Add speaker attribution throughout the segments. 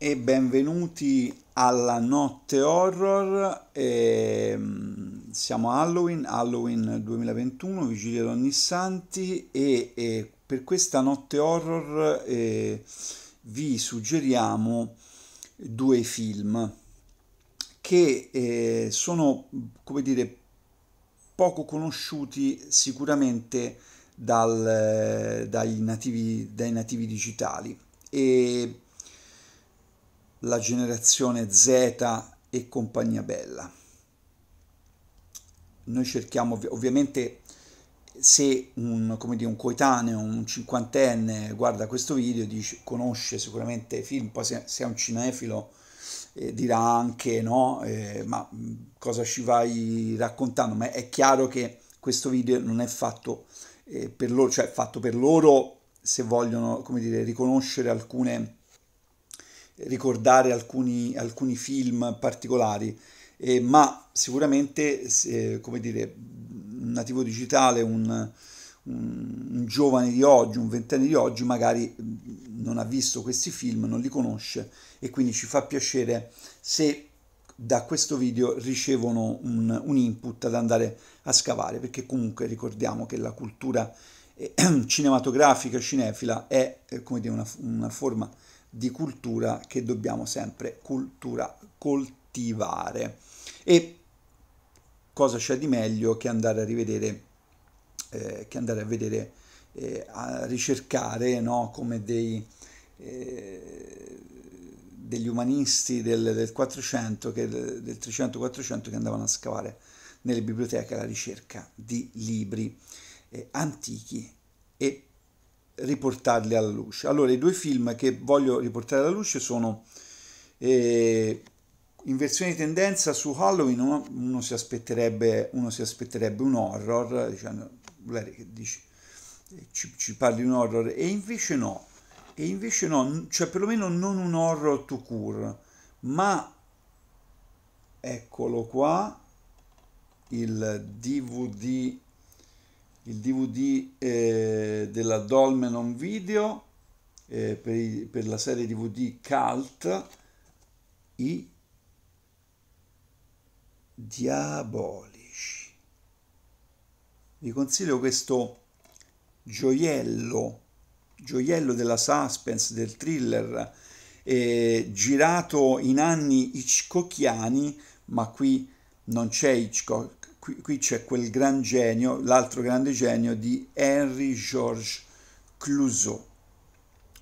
Speaker 1: e benvenuti alla notte horror. E, ehm, siamo a Halloween, Halloween 2021, vigilia ogni santi e, e, per questa notte horror eh, vi suggeriamo due film che eh, sono, come dire, poco conosciuti sicuramente dal, dai, nativi, dai nativi digitali. E la generazione Z e compagnia bella. Noi cerchiamo ov- ovviamente se un, dire, un, coetaneo, un cinquantenne guarda questo video, dice, conosce sicuramente i film, poi se, se è un cinefilo eh, dirà anche no, eh, ma cosa ci vai raccontando, ma è chiaro che questo video non è fatto eh, per loro, cioè fatto per loro se vogliono, come dire, riconoscere alcune ricordare alcuni, alcuni film particolari, eh, ma sicuramente, eh, come dire, un nativo digitale, un, un, un giovane di oggi, un ventenne di oggi, magari mm, non ha visto questi film, non li conosce e quindi ci fa piacere se da questo video ricevono un, un, input ad andare a scavare, perché comunque ricordiamo che la cultura eh, cinematografica cinefila è eh, come dire, una, una forma di cultura che dobbiamo sempre cultura, coltivare. E cosa c'è di meglio che andare a rivedere, eh, che andare a vedere, eh, a ricercare no? come dei, eh, degli umanisti del, del 400, che, del 300-400 che andavano a scavare nelle biblioteche alla ricerca di libri eh, antichi e riportarli alla luce. Allora, i due film che voglio riportare alla luce sono eh, in versione di tendenza su Halloween, uno, uno, si, aspetterebbe, uno si aspetterebbe un horror, diciamo, dici, eh, ci, ci parli di un horror, e invece no, e invece no, cioè perlomeno non un horror to cure, ma eccolo qua, il DVD il DVD eh, della Dolmenon Video eh, per, i, per, la serie DVD Cult i diabolici. Vi consiglio questo gioiello, gioiello della suspense, del thriller, eh, girato in anni hitchcockiani, ma qui non c'è Hitchcock, qui, qui c'è quel gran genio, l'altro grande genio di Henry Georges Clouseau,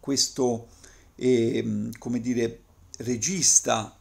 Speaker 1: questo, eh, come dire, regista,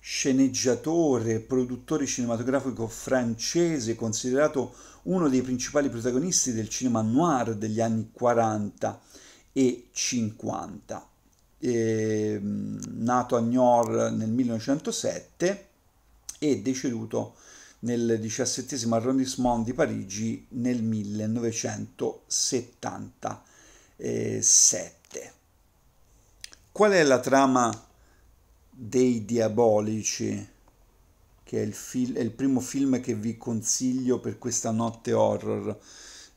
Speaker 1: sceneggiatore, produttore cinematografico francese, considerato uno dei principali protagonisti del cinema noir degli anni 40 e 50. Eh, mm, nato a Niort nel 1907 e deceduto nel diciassettesimo arrondissement di Parigi nel 1977. Qual è la trama dei Diabolici, che è il, fil- è il primo film che vi consiglio per questa notte horror?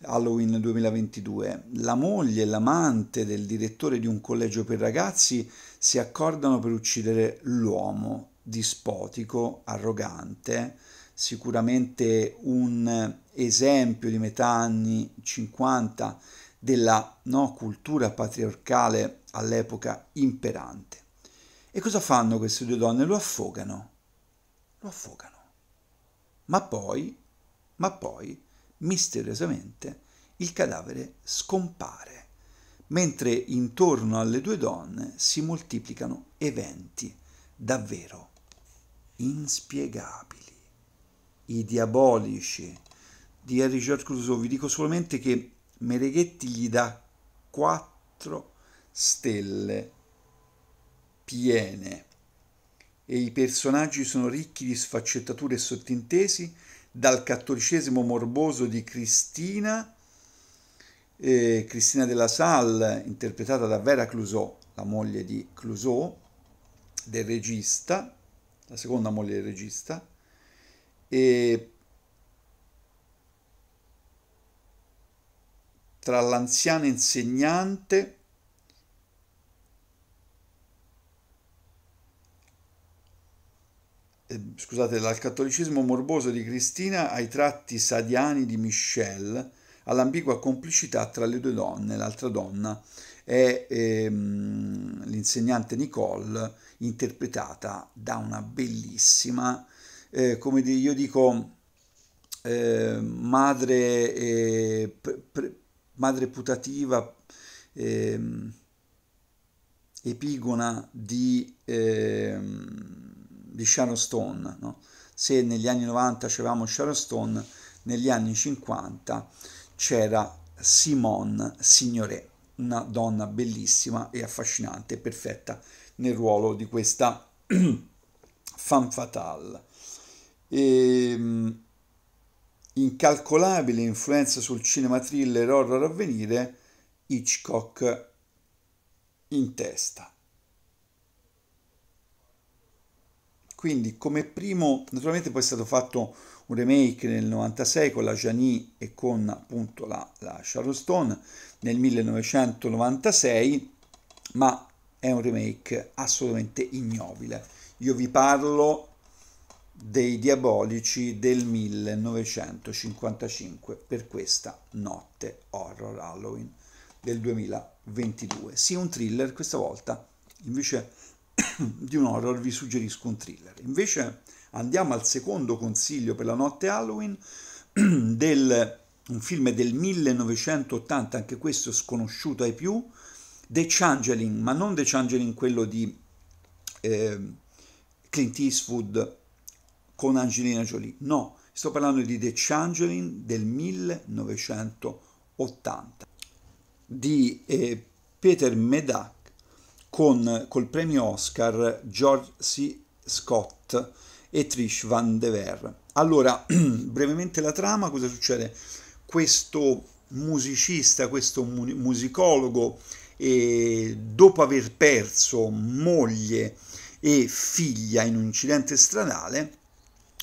Speaker 1: Halloween 2022. La moglie e l'amante del direttore di un collegio per ragazzi si accordano per uccidere l'uomo dispotico, arrogante, sicuramente un esempio di metà anni 50 della no, cultura patriarcale all'epoca imperante. E cosa fanno queste due donne? Lo affogano, lo affogano. Ma poi, ma poi, misteriosamente, il cadavere scompare, mentre intorno alle due donne si moltiplicano eventi davvero inspiegabili i diabolici di Harry George Crusoe, vi dico solamente che Mereghetti gli dà 4 stelle piene e i personaggi sono ricchi di sfaccettature e sottintesi, dal cattolicesimo morboso di Cristina, eh, Cristina della Salle, interpretata da Vera Clouseau, la moglie di Clouseau, del regista, la seconda moglie del regista, e tra l'anziana insegnante scusate, dal cattolicismo morboso di Cristina ai tratti sadiani di Michel, all'ambigua complicità tra le due donne. L'altra donna è ehm, l'insegnante Nicole, interpretata da una bellissima eh, come io dico, eh, madre, eh, pre, madre putativa, ehm, epigona di, ehm, di Sharon Stone. No? Se negli anni 90 c'eravamo Sharon Stone, negli anni 50 c'era Simone Signoret, una donna bellissima e affascinante, perfetta nel ruolo di questa femme fatale e, ehm, incalcolabile influenza sul cinema thriller horror avvenire, Hitchcock in testa. Quindi come primo, naturalmente poi è stato fatto un remake nel 96 con la Janie e con appunto la, la Sharon Stone nel 1996, ma è un remake assolutamente ignobile. Io vi parlo dei diabolici del 1955 per questa notte horror Halloween del 2022. Sì, un thriller, questa volta invece di un horror vi suggerisco un thriller. Invece andiamo al secondo consiglio per la notte Halloween del un film del 1980, anche questo sconosciuto ai più, The Changeling, ma non The Changeling quello di eh, Clint Eastwood con Angelina Jolie, no, sto parlando di The Changeling del 1980 di eh, Peter Medak con col premio Oscar George C. Scott e Trish Van De Dever. Allora, brevemente la trama, cosa succede? Questo musicista, questo musicologo, eh, dopo aver perso moglie e figlia in un incidente stradale,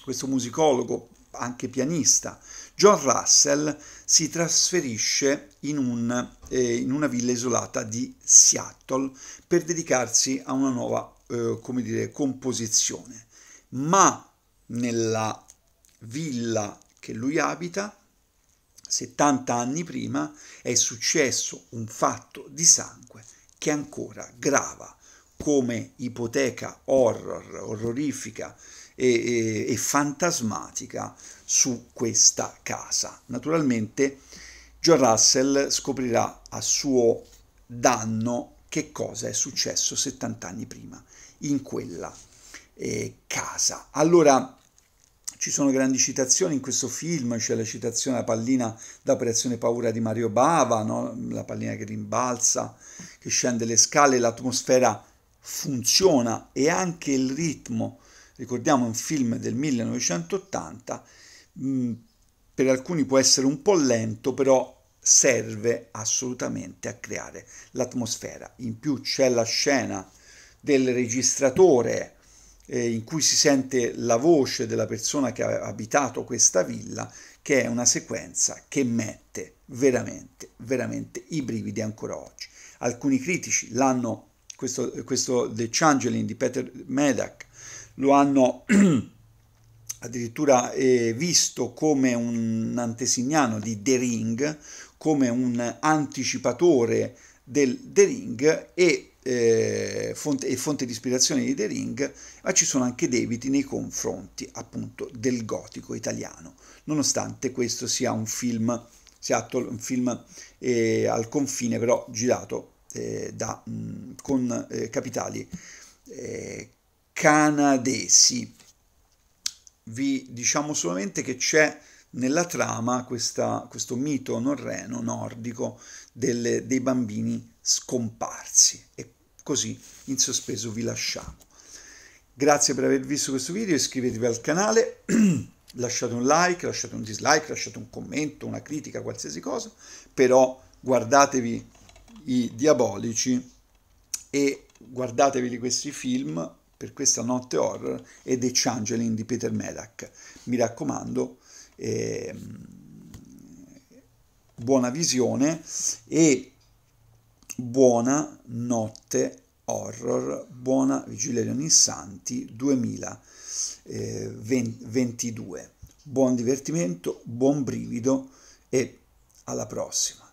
Speaker 1: questo musicologo, anche pianista, John Russell si trasferisce in, un, eh, in una villa isolata di Seattle per dedicarsi a una nuova eh, come dire, composizione. Ma nella villa che lui abita, 70 anni prima, è successo un fatto di sangue che ancora grava come ipoteca horror, horrorifica, e, e, e fantasmatica su questa casa. Naturalmente John Russell scoprirà a suo danno che cosa è successo 70 anni prima in quella eh, casa. Allora ci sono grandi citazioni in questo film, c'è la citazione alla pallina d'operazione paura di Mario Bava, no? la pallina che rimbalza, che scende le scale, l'atmosfera funziona e anche il ritmo ricordiamo un film del 1980, mm, per alcuni può essere un po' lento, però serve assolutamente a creare l'atmosfera. In più c'è la scena del registratore eh, in cui si sente la voce della persona che ha abitato questa villa, che è una sequenza che mette veramente, veramente i brividi ancora oggi. Alcuni critici l'hanno, questo, questo The Changeling di Peter Medak, lo hanno addirittura eh, visto come un antesignano di The Ring, come un anticipatore del The Ring e, eh, fonte, e fonte di ispirazione di The Ring, ma ci sono anche debiti nei confronti appunto del gotico italiano, nonostante questo sia un film, sia un film eh, al confine però girato eh, da, mh, mm, con eh, capitali eh, canadesi. Vi diciamo solamente che c'è nella trama questa, questo mito norreno, nordico, del, dei bambini scomparsi. E così in sospeso vi lasciamo. Grazie per aver visto questo video, iscrivetevi al canale, lasciate un like, lasciate un dislike, lasciate un commento, una critica, qualsiasi cosa, però guardatevi i diabolici e guardatevi questi film per questa notte horror e The Changeling di Peter Medak. Mi raccomando, eh, buona visione e buona notte horror, buona vigilia di ogni santi 2022. Buon divertimento, buon brivido e alla prossima.